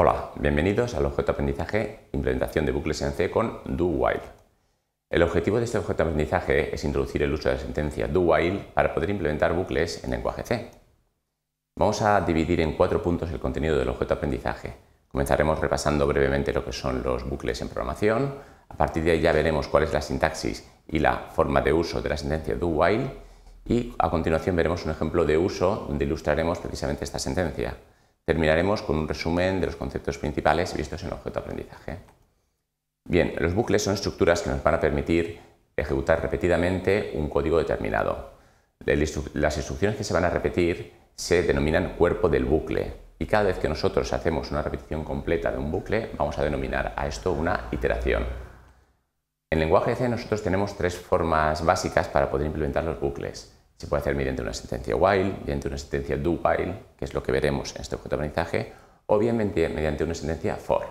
Hola, bienvenidos al objeto de aprendizaje Implementación de bucles en C con Do While. El objetivo de este objeto de aprendizaje es introducir el uso de la sentencia Do While para poder implementar bucles en lenguaje C. Vamos a dividir en cuatro puntos el contenido del objeto de aprendizaje. Comenzaremos repasando brevemente lo que son los bucles en programación. A partir de ahí ya veremos cuál es la sintaxis y la forma de uso de la sentencia Do While. Y a continuación veremos un ejemplo de uso donde ilustraremos precisamente esta sentencia. Terminaremos con un resumen de los conceptos principales vistos en el objeto de aprendizaje. Bien, los bucles son estructuras que nos van a permitir ejecutar repetidamente un código determinado. Las instrucciones que se van a repetir se denominan cuerpo del bucle y cada vez que nosotros hacemos una repetición completa de un bucle vamos a denominar a esto una iteración. En lenguaje C nosotros tenemos tres formas básicas para poder implementar los bucles. Se puede hacer mediante una sentencia while, mediante una sentencia do while, que es lo que veremos en este objeto de aprendizaje, o bien mediante una sentencia for.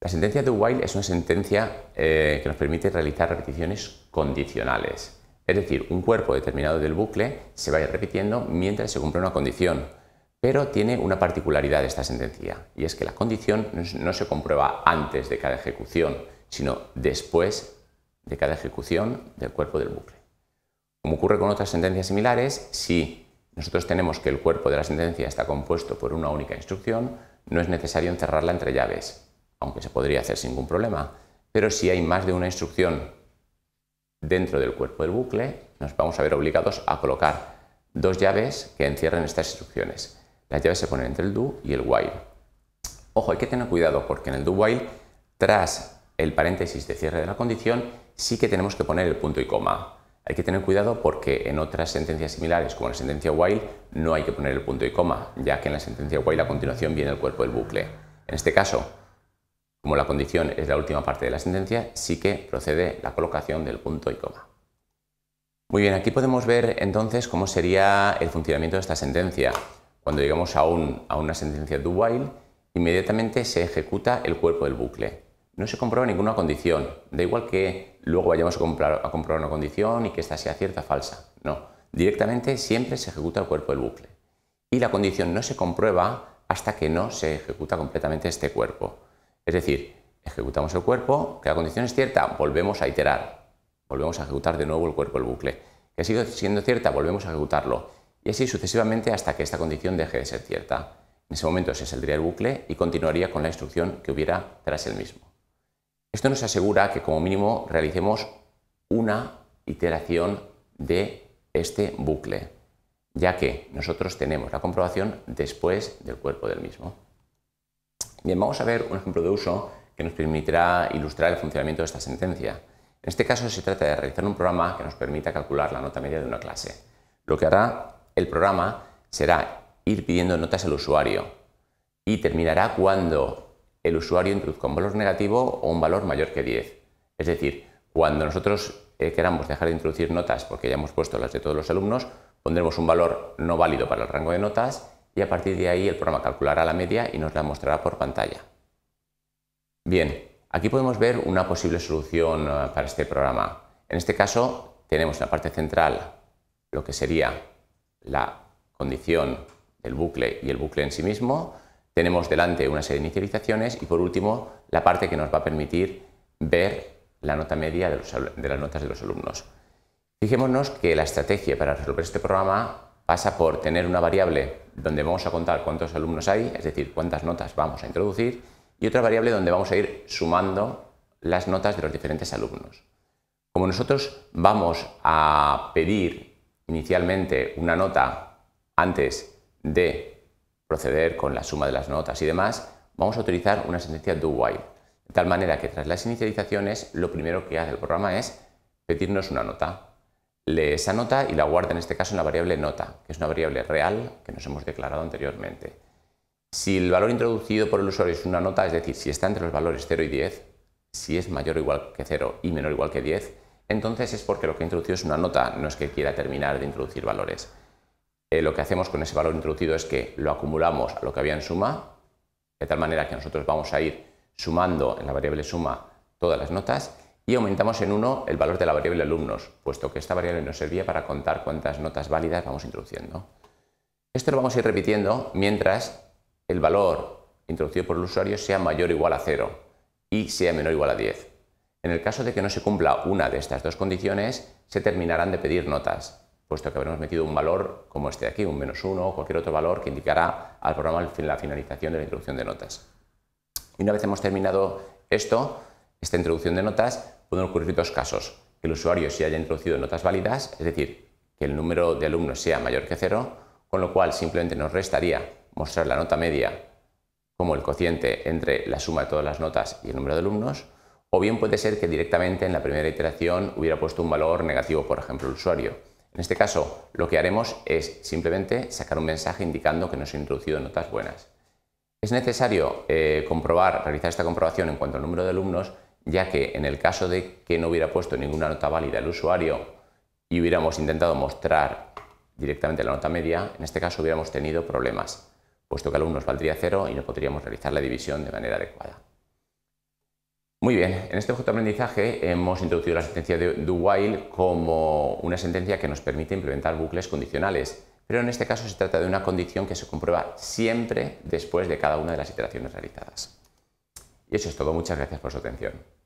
La sentencia do while es una sentencia eh, que nos permite realizar repeticiones condicionales. Es decir, un cuerpo determinado del bucle se va a ir repitiendo mientras se cumple una condición. Pero tiene una particularidad esta sentencia, y es que la condición no se comprueba antes de cada ejecución, sino después de cada ejecución del cuerpo del bucle. Como ocurre con otras sentencias similares, si nosotros tenemos que el cuerpo de la sentencia está compuesto por una única instrucción, no es necesario encerrarla entre llaves, aunque se podría hacer sin ningún problema. Pero si hay más de una instrucción dentro del cuerpo del bucle, nos vamos a ver obligados a colocar dos llaves que encierren estas instrucciones. Las llaves se ponen entre el do y el while. Ojo, hay que tener cuidado porque en el do while, tras el paréntesis de cierre de la condición, sí que tenemos que poner el punto y coma. Hay que tener cuidado porque en otras sentencias similares, como la sentencia while, no hay que poner el punto y coma, ya que en la sentencia while a continuación viene el cuerpo del bucle. En este caso, como la condición es la última parte de la sentencia, sí que procede la colocación del punto y coma. Muy bien, aquí podemos ver entonces cómo sería el funcionamiento de esta sentencia. Cuando llegamos a, a una sentencia do while, inmediatamente se ejecuta el cuerpo del bucle no se comprueba ninguna condición. Da igual que luego vayamos a, comprobar una condición y que esta sea cierta o falsa. No, directamente siempre se ejecuta el cuerpo del bucle. Y la condición no se comprueba hasta que no se ejecuta completamente este cuerpo. Es decir, ejecutamos el cuerpo, que la condición es cierta, volvemos a iterar, volvemos a ejecutar de nuevo el cuerpo del bucle. Que ha siendo cierta, volvemos a ejecutarlo. Y así sucesivamente hasta que esta condición deje de ser cierta. En ese momento se saldría el bucle y continuaría con la instrucción que hubiera tras el mismo. Esto nos asegura que como mínimo realicemos una iteración de este bucle, ya que nosotros tenemos la comprobación después del cuerpo del mismo. Bien, vamos a ver un ejemplo de uso que nos permitirá ilustrar el funcionamiento de esta sentencia. En este caso se trata de realizar un programa que nos permita calcular la nota media de una clase. Lo que hará el programa será ir pidiendo notas al usuario y terminará cuando el usuario introduzca un valor negativo o un valor mayor que 10. Es decir, cuando nosotros eh, queramos dejar de introducir notas, porque ya hemos puesto las de todos los alumnos, pondremos un valor no válido para el rango de notas y a partir de ahí el programa calculará la media y nos la mostrará por pantalla. Bien, aquí podemos ver una posible solución eh, para este programa. En este caso tenemos en la parte central lo que sería la condición del bucle y el bucle en sí mismo, tenemos delante una serie de inicializaciones y por último la parte que nos va a permitir ver la nota media de, las notas de los alumnos. Fijémonos que la estrategia para resolver este programa pasa por tener una variable donde vamos a contar cuántos alumnos hay, es decir, cuántas notas vamos a introducir, y otra variable donde vamos a ir sumando las notas de los diferentes alumnos. Como nosotros vamos a pedir inicialmente una nota antes de proceder con la suma de las notas y demás, vamos a utilizar una sentencia do while. De tal manera que tras las inicializaciones, lo primero que hace el programa es pedirnos una nota. Lee esa nota y la guarda en este caso en la variable nota, que es una variable real que nos hemos declarado anteriormente. Si el valor introducido por el usuario es una nota, es decir, si está entre los valores 0 y 10, si es mayor o igual que 0 y menor o igual que 10, entonces es porque lo que ha introducido es una nota, no es que quiera terminar de introducir valores. Eh, lo que hacemos con ese valor introducido es que lo acumulamos a lo que había en suma, de tal manera que nosotros vamos a ir sumando en la variable suma todas las notas y aumentamos en 1 el valor de la variable alumnos, puesto que esta variable nos servía para contar cuántas notas válidas vamos introduciendo. Esto lo vamos a ir repitiendo mientras el valor introducido por el usuario sea mayor o igual a 0 y sea menor o igual a 10. En el caso de que no se cumpla una de estas dos condiciones, se terminarán de pedir notas puesto que habremos metido un valor como este de aquí, un menos 1 o cualquier otro valor que indicará al programa la finalización de la introducción de notas. Y una vez hemos terminado esto, esta introducción de notas, pueden ocurrir dos casos. Que el usuario sí haya introducido notas válidas, es decir, que el número de alumnos sea mayor que cero, con lo cual simplemente nos restaría mostrar la nota media como el cociente entre la suma de todas las notas y el número de alumnos, o bien puede ser que directamente en la primera iteración hubiera puesto un valor negativo, por ejemplo, el usuario en este caso, lo que haremos es simplemente sacar un mensaje indicando que nos ha introducido notas buenas. Es necesario eh, comprobar, realizar esta comprobación en cuanto al número de alumnos, ya que en el caso de que no hubiera puesto ninguna nota válida el usuario y hubiéramos intentado mostrar directamente la nota media, en este caso hubiéramos tenido problemas, puesto que alumnos valdría cero y no podríamos realizar la división de manera adecuada. Muy bien, en este objeto de aprendizaje hemos introducido la sentencia de do while como una sentencia que nos permite implementar bucles condicionales, pero en este caso se trata de una condición que se comprueba siempre después de cada una de las iteraciones realizadas. Y eso es todo, muchas gracias por su atención.